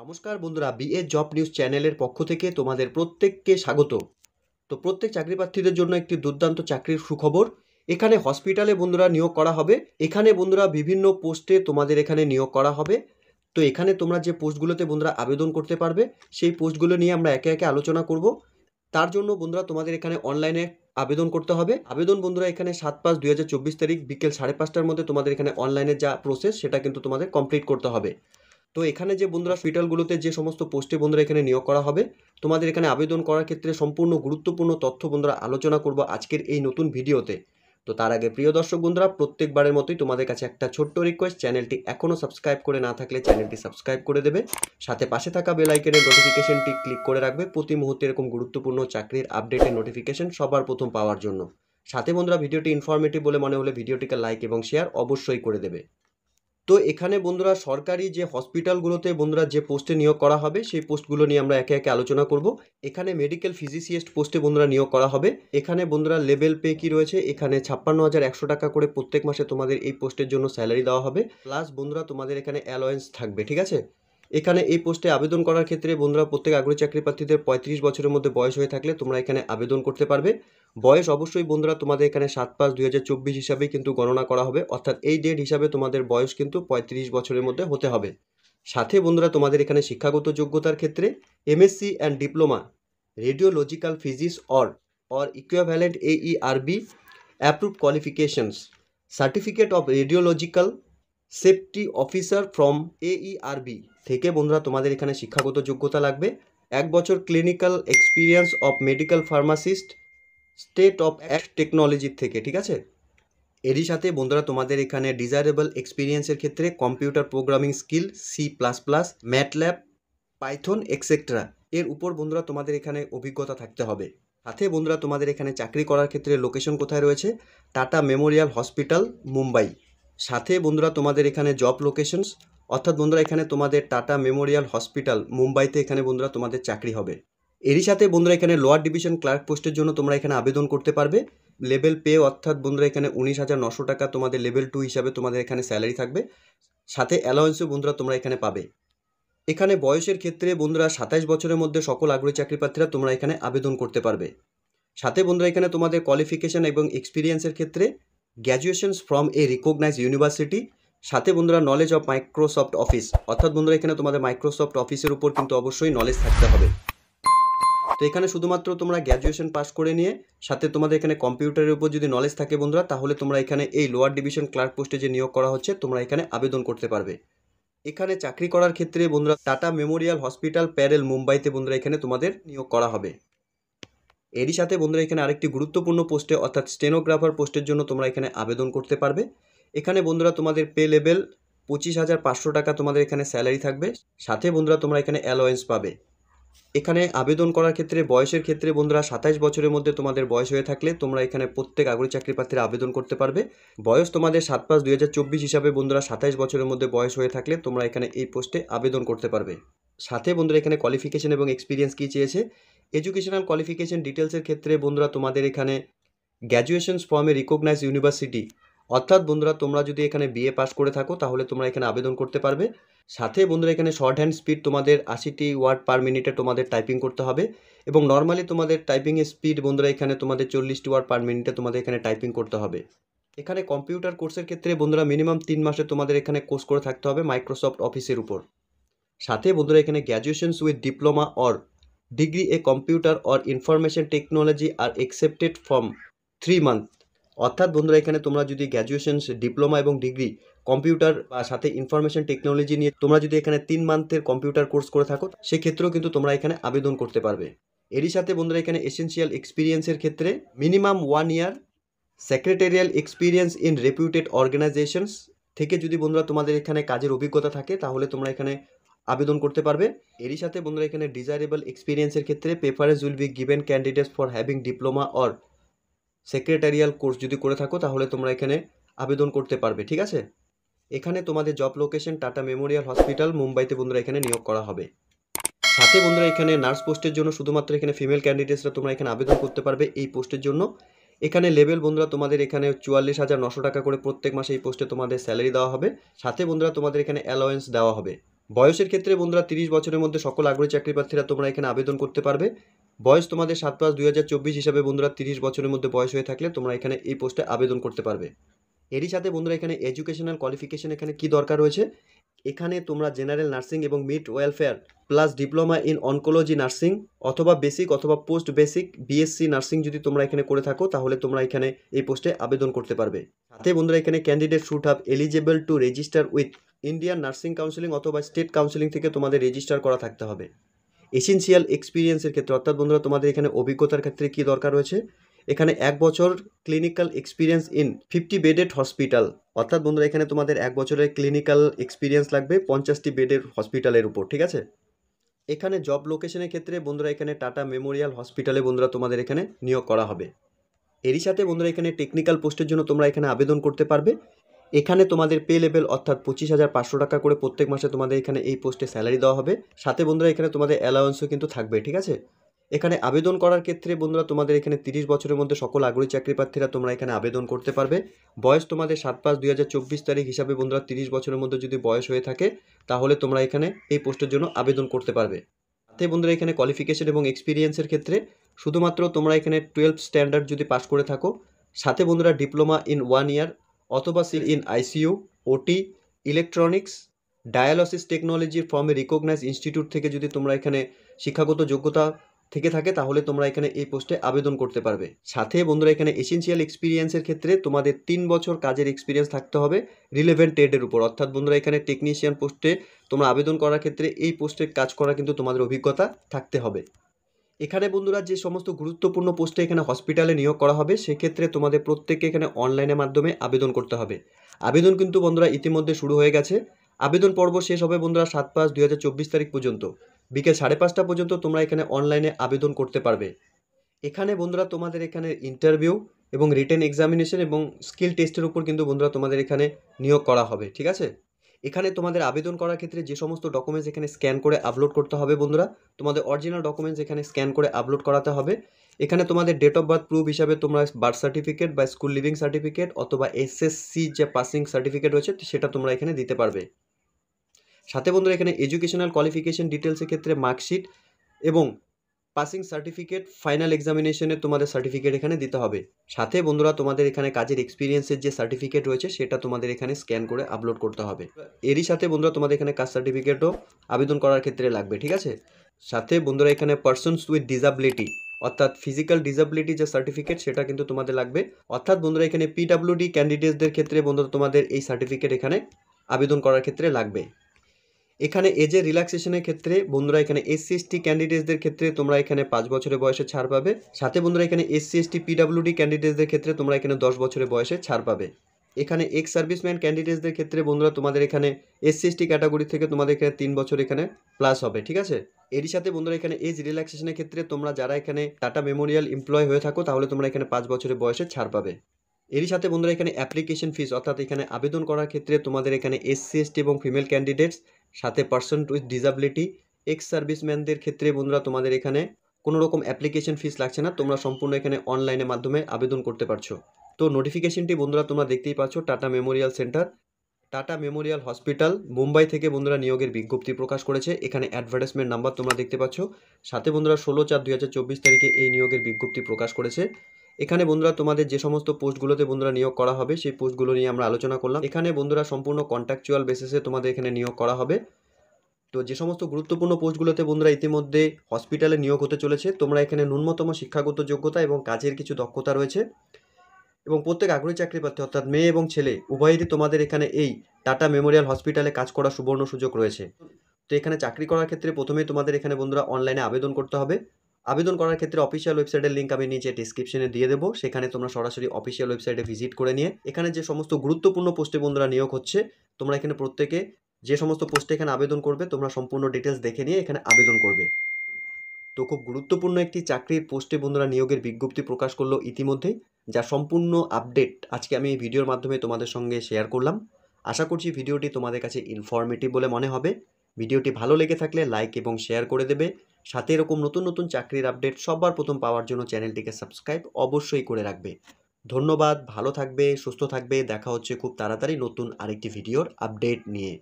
নমস্কার বন্ধুরা BA job news চ্যানেলের পক্ষ থেকে তোমাদের প্রত্যেককে স্বাগত তো প্রত্যেক চাকরি প্রার্থীদের জন্য একটি দুর্দান্ত চাকরির সুখবর এখানে হসপিটালে বন্ধুরা নিয়োগ করা হবে এখানে বন্ধুরা বিভিন্ন পোস্টে তোমাদের এখানে নিয়োগ করা হবে তো এখানে তোমরা যে পোস্টগুলোতে বন্ধুরা আবেদন করতে পারবে সেই পোস্টগুলো নিয়ে আমরা একে একে আলোচনা করব তার জন্য বন্ধুরা তোমাদের এখানে অনলাইনে আবেদন করতে হবে আবেদন বন্ধুরা এখানে সাত পাঁচ দুই তারিখ বিকেল সাড়ে পাঁচটার মধ্যে তোমাদের এখানে অনলাইনে যা প্রসেস সেটা কিন্তু তোমাদের কমপ্লিট করতে হবে তো এখানে যে বন্ধুরা হসপিটালগুলোতে যে সমস্ত পোস্টে বন্ধুরা এখানে নিয়োগ করা হবে তোমাদের এখানে আবেদন করার ক্ষেত্রে সম্পূর্ণ গুরুত্বপূর্ণ তথ্য বন্ধুরা আলোচনা করব আজকের এই নতুন ভিডিওতে তো তার আগে প্রিয় দর্শক বন্ধুরা প্রত্যেকবারের মতোই তোমাদের কাছে একটা ছোট্ট রিকোয়েস্ট চ্যানেলটি এখনও সাবস্ক্রাইব করে না থাকলে চ্যানেলটি সাবস্ক্রাইব করে দেবে সাথে পাশে থাকা বেলাইকেনের নোটিফিকেশনটি ক্লিক করে রাখবে প্রতি মুহূর্তে এরকম গুরুত্বপূর্ণ চাকরির আপডেটের নোটিফিকেশন সবার প্রথম পাওয়ার জন্য সাথে বন্ধুরা ভিডিওটি ইনফরমেটিভ বলে মনে হলে ভিডিওটিকে লাইক এবং শেয়ার অবশ্যই করে দেবে তো এখানে বন্ধুরা সরকারি যে হসপিটালগুলোতে বন্ধুরা যে পোস্টে নিয়োগ করা হবে সেই পোস্টগুলো নিয়ে আমরা একে একে আলোচনা করব এখানে মেডিকেল ফিজিসিয়েস্ট পোস্টে বন্ধুরা নিয়োগ করা হবে এখানে বন্ধুরা লেভেল পে কি রয়েছে এখানে ছাপ্পান্ন হাজার একশো টাকা করে প্রত্যেক মাসে তোমাদের এই পোস্টের জন্য স্যালারি দেওয়া হবে প্লাস বন্ধুরা তোমাদের এখানে অ্যালোয়েন্স থাকবে ঠিক আছে এখানে এই পোস্টে আবেদন করার ক্ষেত্রে বন্ধুরা প্রত্যেক আগ্রহী চাকরি প্রার্থীদের পঁয়ত্রিশ বছরের মধ্যে বয়স হয়ে থাকলে তোমরা এখানে আবেদন করতে পারবে বয়স অবশ্যই বন্ধুরা তোমাদের এখানে সাত পাঁচ দুই হাজার চব্বিশ হিসাবেই কিন্তু গণনা করা হবে অর্থাৎ এই ডেট হিসাবে তোমাদের বয়স কিন্তু পঁয়ত্রিশ বছরের মধ্যে হতে হবে সাথে বন্ধুরা তোমাদের এখানে শিক্ষাগত যোগ্যতার ক্ষেত্রে MSc and diploma radiological physics or or equivalent AERB approve qualifications certificate of radiological safety officer from AERB থেকে বন্ধুরা তোমাদের এখানে শিক্ষাগত যোগ্যতা লাগবে এক বছর clinical experience of medical pharmacist state of act টেকনোলজির থেকে ঠিক আছে এরই সাথে বন্ধুরা তোমাদের এখানে ডিজায়ারেবল এক্সপিরিয়েন্সের ক্ষেত্রে computer programming skill C plus plus MATLAB Python etcetera এর উপর বন্ধুরা তোমাদের এখানে অভিজ্ঞতা থাকতে হবে সাথে বন্ধুরা তোমাদের এখানে চাকরি করার ক্ষেত্রে লোকেশন কোথায় রয়েছে টাটা মেমোরিয়াল হসপিটাল মুম্বাই সাথে বন্ধুরা তোমাদের এখানে জব লোকেশনস অর্থাৎ বন্ধুরা এখানে তোমাদের টাটা মেমোরিয়াল হসপিটাল মুম্বাইতে এখানে বন্ধুরা তোমাদের চাকরি হবে এরই সাথে বন্ধুরা এখানে লোয়ার ডিভিশন ক্লার্ক পোস্টের জন্য তোমরা এখানে আবেদন করতে পারবে লেভেল পে অর্থাৎ বন্ধুরা এখানে উনিশ হাজার নশো টাকা তোমাদের লেভেল টু হিসাবে তোমাদের এখানে স্যালারি থাকবে সাথে অ্যালাউন্সও বন্ধুরা তোমরা এখানে পাবে এখানে বয়সের ক্ষেত্রে বন্ধুরা সাতাইশ বছরের মধ্যে সকল আগ্রহী চাকরি প্রার্থীরা তোমরা এখানে আবেদন করতে পারবে সাথে বন্ধুরা এখানে তোমাদের কোয়ালিফিকেশান এবং এক্সপিরিয়েন্সের ক্ষেত্রে graduation from a recognise university সাথে বন্ধুরা নলেজ অফ মাইক্রোসফট অফিস অর্থাৎ বন্ধুরা এখানে তোমাদের মাইক্রোসফট অফিসের উপর কিন্তু অবশ্যই নলেজ থাকতে হবে তো এখানে শুধুমাত্র তোমরা গ্র্যাজুয়েশন পাস করে নিয়ে সাথে তোমাদের এখানে কম্পিউটারের উপর যদি নলেজ থাকে বন্ধুরা তাহলে তোমরা এখানে এই লোয়ার ডিভিশন ক্লার্ক পোস্টে যে নিয়োগ করা হচ্ছে তোমরা এখানে আবেদন করতে পারবে এখানে চাকরি করার ক্ষেত্রে বন্ধুরা টাটা মেমোরিয়াল হসপিটাল প্যারেল মুম্বাইতে বন্ধুরা এখানে তোমাদের নিয়োগ করা হবে এরই সাথে বন্ধুরা এখানে আরেকটি গুরুত্বপূর্ণ পোস্টে অর্থাৎ স্টেনোগ্রাফার পোস্টের জন্য তোমরা এখানে আবেদন করতে পারবে এখানে বন্ধুরা তোমাদের পে লেভেল পঁচিশ হাজার পাঁচশো টাকা তোমাদের এখানে স্যালারি থাকবে সাথে বন্ধুরা তোমরা এখানে অ্যালোয়েন্স পাবে এখানে আবেদন করার ক্ষেত্রে বয়সের ক্ষেত্রে বন্ধুরা সাতাইশ বছরের মধ্যে তোমাদের বয়স হয়ে থাকলে তোমরা এখানে প্রত্যেক আগরি চাকরি প্রার্থীরা আবেদন করতে পারবে বয়স তোমাদের সাত পাঁচ দুই হিসাবে বন্ধুরা সাতাইশ বছরের মধ্যে বয়স হয়ে থাকলে তোমরা এখানে এই পোস্টে আবেদন করতে পারবে সাথে বন্ধুরা এখানে কোয়ালিফিকেশন এবং এক্সপিরিয়েন্স কী চেয়েছে এডুকেশনাল কোয়ালিফিকেশন ডিটেলসের ক্ষেত্রে বন্ধুরা তোমাদের এখানে গ্র্যাজুয়েশন ফর্মে রিকগনাইজ ইউনিভার্সিটি অর্থাৎ বন্ধুরা তোমরা যদি এখানে বিএ পাস করে থাকো তাহলে তোমরা এখানে আবেদন করতে পারবে সাথে বন্ধুরা এখানে শর্ট হ্যান্ড স্পিড তোমাদের আশিটি ওয়ার্ড পার মিনিটে তোমাদের টাইপিং করতে হবে এবং নর্মালি তোমাদের টাইপিংয়ের স্পিড বন্ধুরা এখানে তোমাদের চল্লিশটি ওয়ার্ড পার মিনিটে তোমাদের এখানে টাইপিং করতে হবে এখানে কম্পিউটার কোর্সের ক্ষেত্রে বন্ধুরা মিনিমাম তিন মাসে তোমাদের এখানে কোর্স করে থাকতে হবে মাইক্রোসফট অফিসের উপর সাথে বন্ধুরা এখানে graduations with diploma or degree a computer or information technology are accepted from three month অর্থাৎ বন্ধুরা এখানে তোমরা যদি গ্র্যাজুয়েশন ডিপ্লোমা এবং ডিগ্রি কম্পিউটার বা সাথে ইনফরমেশন টেকনোলজি নিয়ে তোমরা যদি এখানে তিন মান্থের কম্পিউটার কোর্স করে থাকো সেক্ষেত্রেও কিন্তু তোমরা এখানে আবেদন করতে পারবে এরই সাথে বন্ধুরা এখানে এসেন্সিয়াল এক্সপিরিয়েন্সের ক্ষেত্রে minimum one year secretarial experience in reputed organisations থেকে যদি বন্ধুরা তোমাদের এখানে কাজের অভিজ্ঞতা থাকে তাহলে তোমরা এখানে আবেদন করতে পারবে এরই সাথে বন্ধুরা এখানে ডিজাইরেবল এক্সপিরিয়েন্সের ক্ষেত্রে preference will be given candidates for having diploma or secretarial course যদি করে থাকো তাহলে তোমরা এখানে আবেদন করতে পারবে ঠিক আছে এখানে তোমাদের job location Tata memorial hospital মুম্বাইতে বন্ধুরা এখানে নিয়োগ করা হবে সাথে বন্ধুরা এখানে নার্স পোস্টের জন্য শুধুমাত্র এখানে ফিমেল ক্যান্ডিডেটসরা তোমরা এখানে আবেদন করতে পারবে এই পোস্টের জন্য এখানে লেভেল বন্ধুরা তোমাদের এখানে চুয়াল্লিশ হাজার নশো টাকা করে প্রত্যেক মাসে এই পোস্টে তোমাদের স্যালারি দেওয়া হবে সাথে বন্ধুরা তোমাদের এখানে অ্যালাওয়েন্স দেওয়া হবে বয়সের ক্ষেত্রে বন্ধুরা তিরিশ বছরের মধ্যে সকল আগ্রহী চাকরি প্রার্থীরা তোমরা এখানে আবেদন করতে পারবে বয়স তোমাদের সাত পাঁচ দুই হাজার চব্বিশ হিসাবে বন্ধুরা তিরিশ বছরের মধ্যে বয়স হয়ে থাকলে তোমরা এখানে এই পোস্টে আবেদন করতে পারবে এরই সাথে বন্ধুরা এখানে এডুকেশনাল কোয়ালিফিকেশন এখানে কি দরকার রয়েছে এখানে তোমরা জেনারেল নার্সিং এবং midwifery plus diploma in oncology nursing অথবা বেসিক অথবা পোস্ট বেসিক বিএসসি নার্সিং যদি তোমরা এখানে করে থাকো তাহলে তোমরা এখানে এই পোস্টে আবেদন করতে পারবে সাথে বন্ধুরা এখানে candidate should have eligible to register with Indian nursing counselling অথবা স্টেট কাউন্সিলিং থেকে তোমাদের রেজিস্টার করা থাকতে হবে এসেন্সিয়াল এক্সপিরিয়েন্সের ক্ষেত্রে অর্থাৎ বন্ধুরা তোমাদের এখানে অভিজ্ঞতার ক্ষেত্রে কী দরকার রয়েছে এখানে এক বছর clinical experience in fifty bedded hospital অর্থাৎ বন্ধুরা এখানে তোমাদের এক বছরের ক্লিনিক্যাল এক্সপিরিয়েন্স লাগবে পঞ্চাশটি বেডের হসপিটালের উপর ঠিক আছে এখানে জব লোকেশনের ক্ষেত্রে বন্ধুরা এখানে টাটা মেমোরিয়াল হসপিটালে বন্ধুরা তোমাদের এখানে নিয়োগ করা হবে এরই সাথে বন্ধুরা এখানে টেকনিক্যাল পোস্টের জন্য তোমরা এখানে আবেদন করতে পারবে এখানে তোমাদের পে লেভেল অর্থাৎ পঁচিশ হাজার পাঁচশো টাকা করে প্রত্যেক মাসে তোমাদের এখানে এই পোস্টে স্যালারি দেওয়া হবে সাথে বন্ধুরা এখানে তোমাদের অ্যালাউন্সও কিন্তু থাকবে ঠিক আছে এখানে আবেদন করার ক্ষেত্রে বন্ধুরা তোমাদের এখানে তিরিশ বছরের মধ্যে সকল আগ্রহী চাকরি প্রার্থীরা তোমরা এখানে আবেদন করতে পারবে বয়স তোমাদের সাত পাঁচ দুই তারিখ হিসাবে বন্ধুরা তিরিশ বছরের মধ্যে যদি বয়স হয়ে থাকে তাহলে তোমরা এখানে এই পোস্টের জন্য আবেদন করতে পারবে তাতে বন্ধুরা এখানে কোয়ালিফিকেশন এবং এক্সপিরিয়েন্সের ক্ষেত্রে শুধুমাত্র তোমরা এখানে টুয়েলভ স্ট্যান্ডার্ড যদি পাস করে থাকো সাথে বন্ধুরা ডিপ্লোমা ইন ওয়ান ইয়ার অথবা সিল in ICU OT electronics dialysis টেকনোলজির ফর্মে রিকগনাইজ ইনস্টিটিউট থেকে যদি তোমরা এখানে শিক্ষাগত যোগ্যতা থেকে থাকে তাহলে তোমরা এখানে এই পোস্টে আবেদন করতে পারবে সাথে বন্ধুরা এখানে এসেন্সিয়াল এক্সপিরিয়েন্সের ক্ষেত্রে তোমাদের তিন বছর কাজের এক্সপিরিয়েন্স থাকতে হবে রিলেভেন্ট ট্রেডের উপর অর্থাৎ বন্ধুরা এখানে টেকনিশিয়ান পোস্টে তোমরা আবেদন করার ক্ষেত্রে এই পোস্টে কাজ করা কিন্তু তোমাদের অভিজ্ঞতা থাকতে হবে এখানে বন্ধুরা যে সমস্ত গুরুত্বপূর্ণ পোস্টে এখানে হসপিটালে নিয়োগ করা হবে সেক্ষেত্রে তোমাদের প্রত্যেককে এখানে অনলাইনের মাধ্যমে আবেদন করতে হবে আবেদন কিন্তু বন্ধুরা ইতিমধ্যে শুরু হয়ে গেছে আবেদন পর্ব শেষ হবে বন্ধুরা সাত পাঁচ দুই তারিখ পর্যন্ত বিকেল সাড়ে পাঁচটা পর্যন্ত তোমরা এখানে অনলাইনে আবেদন করতে পারবে এখানে বন্ধুরা তোমাদের এখানে ইন্টারভিউ এবং রিটেন এক্সামিনেশন এবং স্কিল টেস্টের উপর কিন্তু বন্ধুরা তোমাদের এখানে নিয়োগ করা হবে ঠিক আছে এখানে তোমাদের আবেদন করার ক্ষেত্রে যে সমস্ত ডকুমেন্টস এখানে স্ক্যান করে আপলোড করতে হবে বন্ধুরা তোমাদের অরিজিনাল ডকুমেন্টস এখানে স্ক্যান করে আপলোড করাতে হবে এখানে তোমাদের ডেট অফ বার্থ প্রুফ হিসাবে তোমরা বার্থ সার্টিফিকেট বা স্কুল লিভিং সার্টিফিকেট অথবা এসএসসি যে পাসিং সার্টিফিকেট রয়েছে সেটা তোমরা এখানে দিতে পারবে সাথে বন্ধুরা এখানে এডুকেশনাল কোয়ালিফিকেশন ডিটেলসের ক্ষেত্রে মার্কশিট এবং পাসিং সার্টিফিকেট ফাইনাল এক্সামিনেশনে তোমাদের সার্টিফিকেট এখানে দিতে হবে সাথে বন্ধুরা তোমাদের এখানে কাজের এক্সপিরিয়েন্সের যে সার্টিফিকেট রয়েছে সেটা তোমাদের এখানে স্ক্যান করে আপলোড করতে হবে এরই সাথে বন্ধুরা তোমাদের এখানে কাজ সার্টিফিকেটও আবেদন করার ক্ষেত্রে লাগবে ঠিক আছে সাথে বন্ধুরা এখানে পার্সনস উইথ ডিজাবিলিটি অর্থাৎ ফিজিক্যাল ডিসাবিলিটি যে সার্টিফিকেট সেটা কিন্তু তোমাদের লাগবে অর্থাৎ বন্ধুরা এখানে পিডাব্লিউডি ক্যান্ডিডেটসদের ক্ষেত্রে বন্ধুরা তোমাদের এই সার্টিফিকেট এখানে আবেদন করার ক্ষেত্রে লাগবে এখানে এজে রিল্যাক্সেশনের ক্ষেত্রে বন্ধুরা এখানে এসসি এসটি ক্যান্ডিডেটসদের ক্ষেত্রে তোমরা এখানে পাঁচ বছরের বয়সে ছাড় পাবে সাথে বন্ধুরা এখানে এসসি এসটি পিডাব্লিউডি ক্যান্ডিডেটসদের ক্ষেত্রে তোমরা এখানে দশ বছরের বয়সে ছাড় পাবে এখানে এক্স সার্ভিসম্যান ক্যান্ডিডেটসদের ক্ষেত্রে বন্ধুরা তোমাদের এখানে এসসি এসটি ক্যাটাগরি থেকে তোমাদের এখানে তিন বছর এখানে প্লাস হবে ঠিক আছে এরই সাথে বন্ধুরা এখানে এজ রিল্যাক্সেশনের ক্ষেত্রে তোমরা যারা এখানে টাটা মেমোরিয়াল এমপ্লয় হয়ে থাকো তাহলে তোমরা এখানে পাঁচ বছরের বয়সে ছাড় পাবে এরই সাথে বন্ধুরা এখানে অ্যাপ্লিকেশন ফিস অর্থাৎ এখানে আবেদন করার ক্ষেত্রে তোমাদের এখানে এসসি এসটি এবং ফিমেল ক্যান্ডিডেটস সাথে পার্সন উইথ ডিসাবিলিটি এক্স সার্ভিসম্যানদের ক্ষেত্রে বন্ধুরা তোমাদের এখানে কোনো রকম অ্যাপ্লিকেশন ফিস লাগছে না তোমরা সম্পূর্ণ এখানে অনলাইনের মাধ্যমে আবেদন করতে পারছো তো নোটিফিকেশনটি বন্ধুরা তোমরা দেখতেই পাচ্ছ Tata memorial centre Tata memorial hospital Mumbai থেকে বন্ধুরা নিয়োগের বিজ্ঞপ্তি প্রকাশ করেছে এখানে অ্যাডভার্টাইজমেন্ট নাম্বার তোমরা দেখতে পাচ্ছ সাথে বন্ধুরা ষোলো চার দুই তারিখে এই নিয়োগের বিজ্ঞপ্তি প্রকাশ করেছে এখানে বন্ধুরা তোমাদের যে সমস্ত পোস্টগুলোতে বন্ধুরা নিয়োগ করা হবে সেই পোস্টগুলো নিয়ে আমরা আলোচনা করলাম এখানে বন্ধুরা সম্পূর্ণ কন্ট্রাকচুয়াল বেসিসে তোমাদের এখানে নিয়োগ করা হবে তো যে সমস্ত গুরুত্বপূর্ণ পোস্টগুলোতে বন্ধুরা ইতিমধ্যে হসপিটালে নিয়োগ হতে চলেছে তোমরা এখানে ন্যূনতম শিক্ষাগত যোগ্যতা এবং কাজের কিছু দক্ষতা রয়েছে এবং প্রত্যেক আগ্রহী চাকরি প্রার্থী অর্থাৎ মেয়ে এবং ছেলে উভয়েরই তোমাদের এখানে এই টাটা মেমোরিয়াল হসপিটালে কাজ করার সুবর্ণ সুযোগ রয়েছে তো এখানে চাকরি করার ক্ষেত্রে প্রথমেই তোমাদের এখানে বন্ধুরা অনলাইনে আবেদন করতে হবে আবেদন করার ক্ষেত্রে অফিসিয়াল ওয়েবসাইটের লিঙ্ক আমি নিচে ডিসক্রিপশনে দিয়ে দেবো সেখানে তোমরা সরাসরি অফিসিয়াল ওয়েবসাইটে ভিজিট করে নিয়ে এখানে যে সমস্ত গুরুত্বপূর্ণ পোস্টে বন্ধুরা নিয়োগ হচ্ছে তোমরা এখানে প্রত্যেকে যে সমস্ত পোস্টে এখানে আবেদন করবে তোমরা সম্পূর্ণ ডিটেলস দেখে নিয়ে এখানে আবেদন করবে তো খুব গুরুত্বপূর্ণ একটি চাকরির পোস্টে বন্ধুরা নিয়োগের বিজ্ঞপ্তি প্রকাশ করলো ইতিমধ্যে যা সম্পূর্ণ আপডেট আজকে আমি এই ভিডিওর মাধ্যমে তোমাদের সঙ্গে শেয়ার করলাম আশা করছি ভিডিওটি তোমাদের কাছে ইনফরমেটিভ বলে মনে হবে ভিডিওটি ভালো লেগে থাকলে লাইক এবং শেয়ার করে দেবে সাথে এরকম নতুন নতুন চাকরির আপডেট সবার প্রথম পাওয়ার জন্য চ্যানেলটিকে সাবস্ক্রাইব অবশ্যই করে রাখবে ধন্যবাদ ভালো থাকবে সুস্থ থাকবে দেখা হচ্ছে খুব তাড়াতাড়ি নতুন আরেকটি ভিডিওর আপডেট নিয়ে